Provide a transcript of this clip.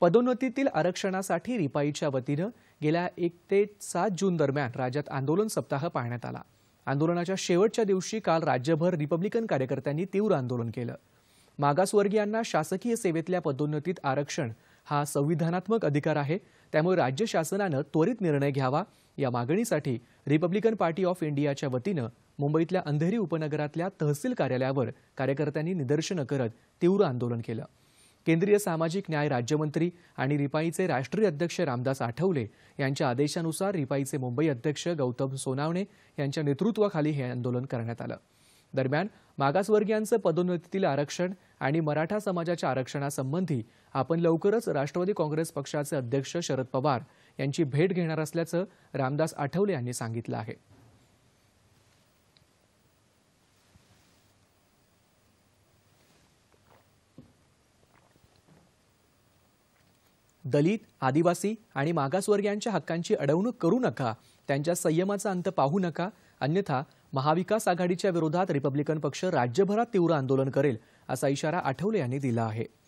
पदोन्नतीतील आरक्षणासाठी रिपाईच्या वतीनं गेल्या एक ते सात जून दरम्यान राज्यात आंदोलन सप्ताह पाहण्यात आला आंदोलनाच्या शेवटच्या दिवशी काल राज्यभर रिपब्लिकन कार्यकर्त्यांनी तीव्र आंदोलन केलं मागासवर्गीयांना शासकीय सेवेतल्या पदोन्नतीत आरक्षण हा संविधानात्मक अधिकार आहे त्यामुळे राज्य शासनानं त्वरित निर्णय घ्यावा या मागणीसाठी रिपब्लिकन पार्टी ऑफ इंडियाच्या वतीनं मुंबईतल्या अंधेरी उपनगरातल्या तहसील कार्यालयावर कार्यकर्त्यांनी निदर्शनं करत तीव्र आंदोलन केलं केंद्रीय सामाजिक न्याय राज्यमंत्री आणि रिपाईचे राष्ट्रीय अध्यक्ष रामदास आठवले यांच्या आदेशानुसार रिपाईचे मुंबई अध्यक्ष गौतम सोनावणे यांच्या नेतृत्वाखाली हे आंदोलन करण्यात आलं दरम्यान मागासवर्गीयांचं पदोन्नतीतील आरक्षण आणि मराठा समाजाच्या आरक्षणासंबंधी आपण लवकरच राष्ट्रवादी काँग्रेस पक्षाचे अध्यक्ष शरद पवार यांची भेट घेणार असल्याचं रामदास आठवले यांनी सांगितलं आहे दलित आदिवासी आणि मागासवर्गीयांच्या हक्कांची अडवणूक करू नका त्यांच्या संयमाचा अंत पाहू नका अन्यथा महाविकास आघाडीच्या विरोधात रिपब्लिकन पक्ष राज्यभरात तीव्र आंदोलन करेल असा इशारा आठवले यांनी दिला आहे